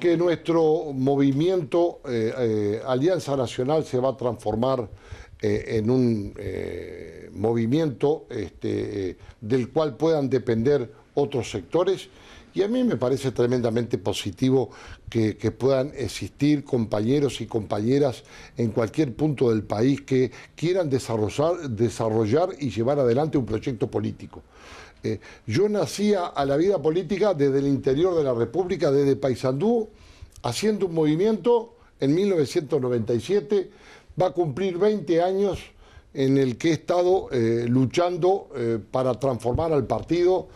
que nuestro movimiento eh, eh, Alianza Nacional se va a transformar eh, en un movimiento este, del cual puedan depender otros sectores. Y a mí me parece tremendamente positivo que, puedan existir compañeros y compañeras en cualquier punto del país que quieran desarrollar, desarrollar y llevar adelante un proyecto político. Eh, yo nací a la vida política desde el interior de la República, desde Paysandú, haciendo un movimiento en 1997, va a cumplir 20 años en el que he estado eh, luchando eh, para transformar al partido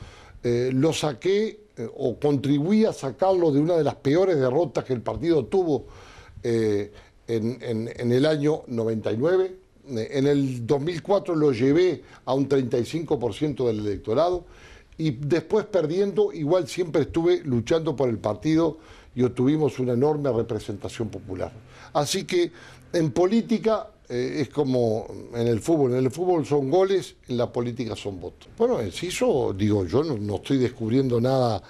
eh, lo saqué eh, o contribuí a sacarlo de una de las peores derrotas que el partido tuvo eh, en, en, el año 99. En el 2004 lo llevé a un 35% del electorado y después perdiendo, igual siempre estuve luchando por el partido y obtuvimos una enorme representación popular. Así que en política eh, es como en el fútbol, en el fútbol son goles, en la política son votos. Bueno, Enciso, digo, yo no, estoy descubriendo nada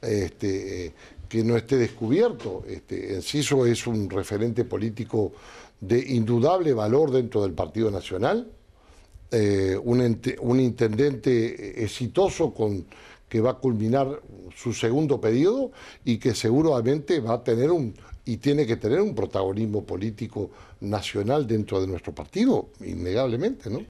este, eh, que no esté descubierto. Este, Enciso es un referente político de indudable valor dentro del Partido Nacional, eh, un, intendente exitoso con, que va a culminar su segundo periodo y que seguramente va a tener un y tiene que tener un protagonismo político nacional dentro de nuestro partido, innegablemente, ¿no?